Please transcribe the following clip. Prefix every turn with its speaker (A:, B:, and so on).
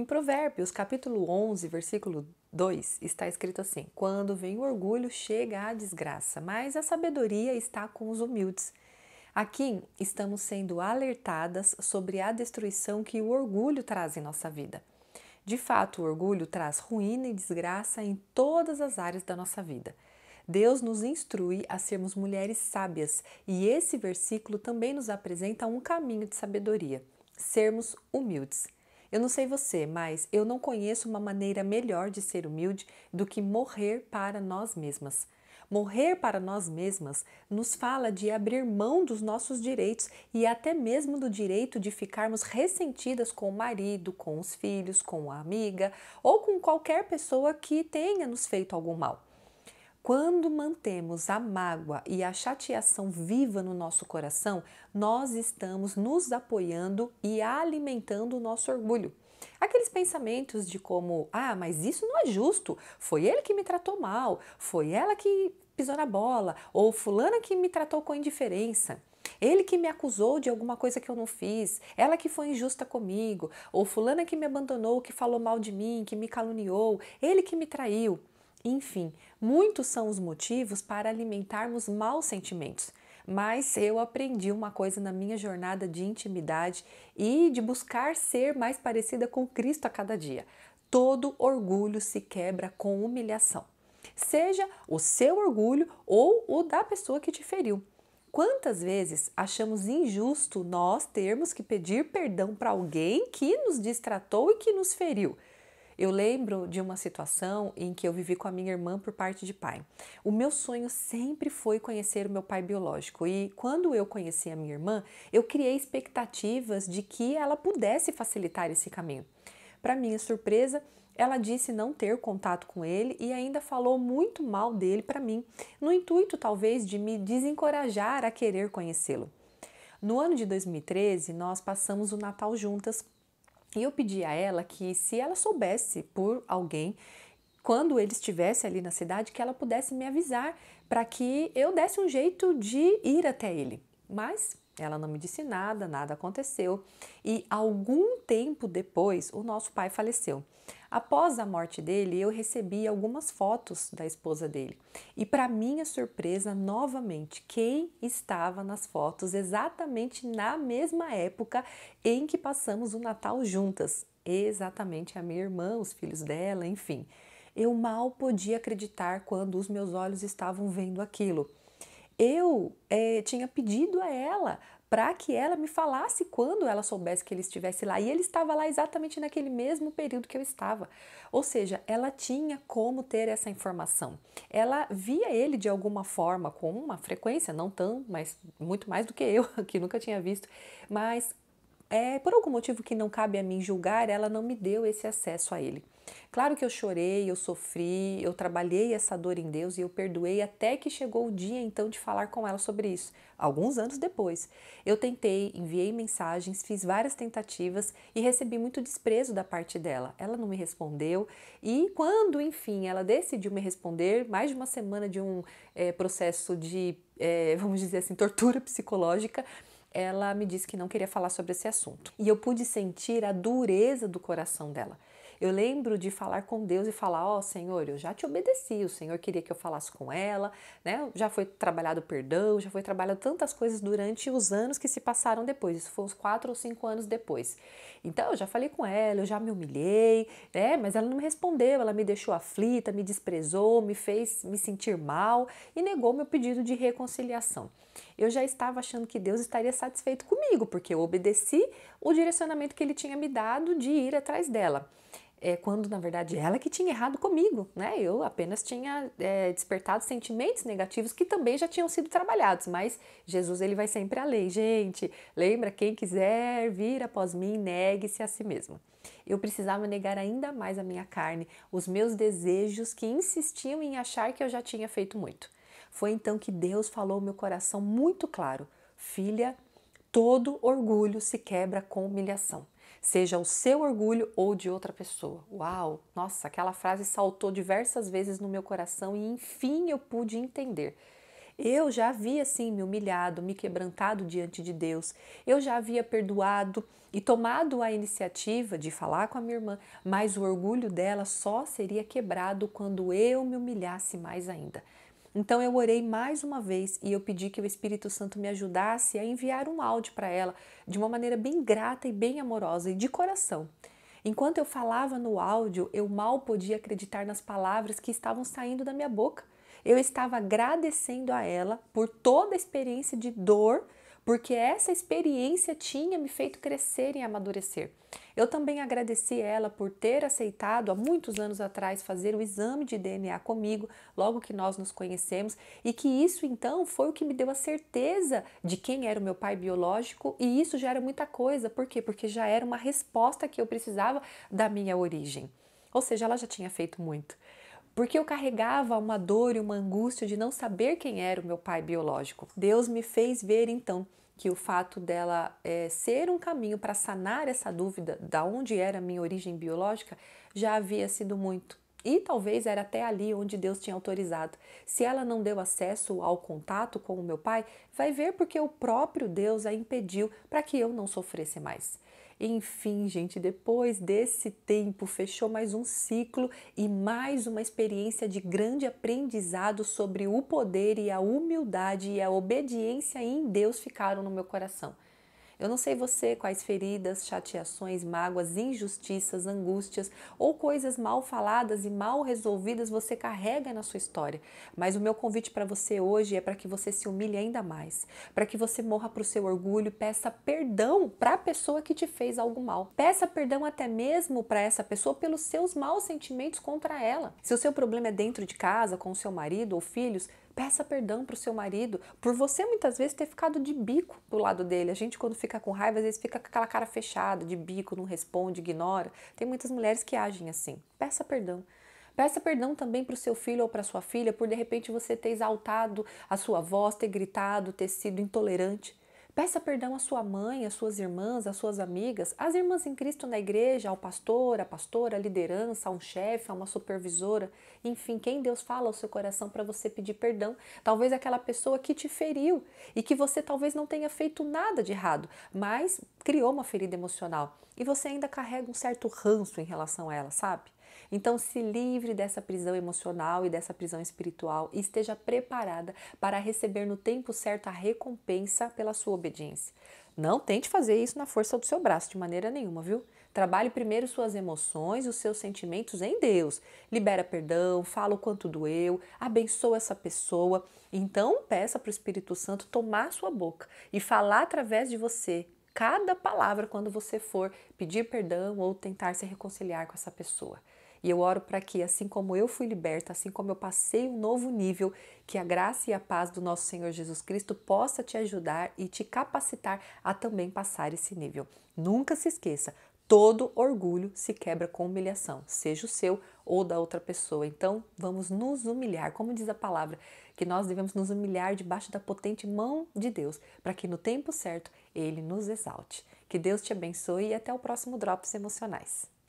A: Em Provérbios, capítulo 11, versículo 2, está escrito assim: Quando vem o orgulho, chega a desgraça, mas a sabedoria está com os humildes. Aqui estamos sendo alertadas sobre a destruição que o orgulho traz em nossa vida. De fato, o orgulho traz ruína e desgraça em todas as áreas da nossa vida. Deus nos instrui a sermos mulheres sábias, e esse versículo também nos apresenta um caminho de sabedoria: sermos humildes. Eu não sei você, mas eu não conheço uma maneira melhor de ser humilde do que morrer para nós mesmas. Morrer para nós mesmas nos fala de abrir mão dos nossos direitos e até mesmo do direito de ficarmos ressentidas com o marido, com os filhos, com a amiga ou com qualquer pessoa que tenha nos feito algum mal. Quando mantemos a mágoa e a chateação viva no nosso coração, nós estamos nos apoiando e alimentando o nosso orgulho. Aqueles pensamentos de como, ah, mas isso não é justo, foi ele que me tratou mal, foi ela que pisou na bola, ou fulana que me tratou com indiferença. Ele que me acusou de alguma coisa que eu não fiz, ela que foi injusta comigo, ou fulana que me abandonou, que falou mal de mim, que me caluniou, ele que me traiu. Enfim, muitos são os motivos para alimentarmos maus sentimentos, mas eu aprendi uma coisa na minha jornada de intimidade e de buscar ser mais parecida com Cristo a cada dia. Todo orgulho se quebra com humilhação, seja o seu orgulho ou o da pessoa que te feriu. Quantas vezes achamos injusto nós termos que pedir perdão para alguém que nos distratou e que nos feriu? Eu lembro de uma situação em que eu vivi com a minha irmã por parte de pai. O meu sonho sempre foi conhecer o meu pai biológico e quando eu conheci a minha irmã, eu criei expectativas de que ela pudesse facilitar esse caminho. Para minha surpresa, ela disse não ter contato com ele e ainda falou muito mal dele para mim, no intuito talvez de me desencorajar a querer conhecê-lo. No ano de 2013, nós passamos o Natal juntas e eu pedi a ela que, se ela soubesse por alguém, quando ele estivesse ali na cidade, que ela pudesse me avisar para que eu desse um jeito de ir até ele. Mas ela não me disse nada, nada aconteceu. E algum tempo depois, o nosso pai faleceu. Após a morte dele, eu recebi algumas fotos da esposa dele. E para minha surpresa, novamente, quem estava nas fotos exatamente na mesma época em que passamos o Natal juntas? Exatamente a minha irmã, os filhos dela, enfim. Eu mal podia acreditar quando os meus olhos estavam vendo aquilo eu é, tinha pedido a ela para que ela me falasse quando ela soubesse que ele estivesse lá. E ele estava lá exatamente naquele mesmo período que eu estava. Ou seja, ela tinha como ter essa informação. Ela via ele de alguma forma, com uma frequência, não tão, mas muito mais do que eu, que nunca tinha visto, mas é, por algum motivo que não cabe a mim julgar, ela não me deu esse acesso a ele. Claro que eu chorei, eu sofri, eu trabalhei essa dor em Deus e eu perdoei até que chegou o dia então de falar com ela sobre isso, alguns anos depois. Eu tentei, enviei mensagens, fiz várias tentativas e recebi muito desprezo da parte dela. Ela não me respondeu e quando, enfim, ela decidiu me responder, mais de uma semana de um é, processo de, é, vamos dizer assim, tortura psicológica, ela me disse que não queria falar sobre esse assunto. E eu pude sentir a dureza do coração dela. Eu lembro de falar com Deus e falar: Ó oh, Senhor, eu já te obedeci, o Senhor queria que eu falasse com ela, né? Já foi trabalhado perdão, já foi trabalhado tantas coisas durante os anos que se passaram depois. Isso foi uns quatro ou cinco anos depois. Então eu já falei com ela, eu já me humilhei, né? Mas ela não me respondeu, ela me deixou aflita, me desprezou, me fez me sentir mal e negou meu pedido de reconciliação. Eu já estava achando que Deus estaria satisfeito comigo, porque eu obedeci o direcionamento que ele tinha me dado de ir atrás dela é, quando na verdade ela que tinha errado comigo, né? Eu apenas tinha é, despertado sentimentos negativos que também já tinham sido trabalhados, mas Jesus ele vai sempre além, gente. Lembra quem quiser vir após mim, negue-se a si mesmo. Eu precisava negar ainda mais a minha carne, os meus desejos que insistiam em achar que eu já tinha feito muito. Foi então que Deus falou ao meu coração muito claro: Filha, todo orgulho se quebra com humilhação seja o seu orgulho ou de outra pessoa. Uau! Nossa, aquela frase saltou diversas vezes no meu coração e enfim eu pude entender. Eu já havia assim me humilhado, me quebrantado diante de Deus. Eu já havia perdoado e tomado a iniciativa de falar com a minha irmã, mas o orgulho dela só seria quebrado quando eu me humilhasse mais ainda. Então eu orei mais uma vez e eu pedi que o Espírito Santo me ajudasse a enviar um áudio para ela de uma maneira bem grata e bem amorosa e de coração. Enquanto eu falava no áudio, eu mal podia acreditar nas palavras que estavam saindo da minha boca. Eu estava agradecendo a ela por toda a experiência de dor porque essa experiência tinha me feito crescer e amadurecer. Eu também agradeci ela por ter aceitado há muitos anos atrás fazer o exame de DNA comigo, logo que nós nos conhecemos, e que isso então foi o que me deu a certeza de quem era o meu pai biológico, e isso já era muita coisa, por quê? Porque já era uma resposta que eu precisava da minha origem. Ou seja, ela já tinha feito muito porque eu carregava uma dor e uma angústia de não saber quem era o meu pai biológico. Deus me fez ver então que o fato dela é, ser um caminho para sanar essa dúvida da onde era a minha origem biológica já havia sido muito. E talvez era até ali onde Deus tinha autorizado. Se ela não deu acesso ao contato com o meu pai, vai ver porque o próprio Deus a impediu para que eu não sofresse mais. Enfim, gente, depois desse tempo, fechou mais um ciclo e mais uma experiência de grande aprendizado sobre o poder e a humildade e a obediência em Deus ficaram no meu coração. Eu não sei você quais feridas, chateações, mágoas, injustiças, angústias ou coisas mal faladas e mal resolvidas você carrega na sua história, mas o meu convite para você hoje é para que você se humilhe ainda mais, para que você morra para o seu orgulho, peça perdão para a pessoa que te fez algo mal. Peça perdão até mesmo para essa pessoa pelos seus maus sentimentos contra ela. Se o seu problema é dentro de casa, com o seu marido ou filhos, Peça perdão para o seu marido por você muitas vezes ter ficado de bico do lado dele. A gente, quando fica com raiva, às vezes fica com aquela cara fechada, de bico, não responde, ignora. Tem muitas mulheres que agem assim. Peça perdão. Peça perdão também para o seu filho ou para sua filha por de repente você ter exaltado a sua voz, ter gritado, ter sido intolerante. Peça perdão à sua mãe, às suas irmãs, às suas amigas, às irmãs em Cristo na igreja, ao pastor, à pastora, à liderança, a um chefe, a uma supervisora, enfim, quem Deus fala ao seu coração para você pedir perdão. Talvez aquela pessoa que te feriu e que você talvez não tenha feito nada de errado, mas criou uma ferida emocional e você ainda carrega um certo ranço em relação a ela, sabe? Então, se livre dessa prisão emocional e dessa prisão espiritual e esteja preparada para receber no tempo certo a recompensa pela sua obediência. Não tente fazer isso na força do seu braço, de maneira nenhuma, viu? Trabalhe primeiro suas emoções, os seus sentimentos em Deus. Libera perdão, fala o quanto doeu, abençoa essa pessoa. Então, peça para o Espírito Santo tomar sua boca e falar através de você, cada palavra quando você for pedir perdão ou tentar se reconciliar com essa pessoa. E eu oro para que, assim como eu fui liberta, assim como eu passei um novo nível, que a graça e a paz do nosso Senhor Jesus Cristo possa te ajudar e te capacitar a também passar esse nível. Nunca se esqueça, todo orgulho se quebra com humilhação, seja o seu ou da outra pessoa. Então, vamos nos humilhar, como diz a palavra, que nós devemos nos humilhar debaixo da potente mão de Deus, para que no tempo certo ele nos exalte. Que Deus te abençoe e até o próximo Drops Emocionais.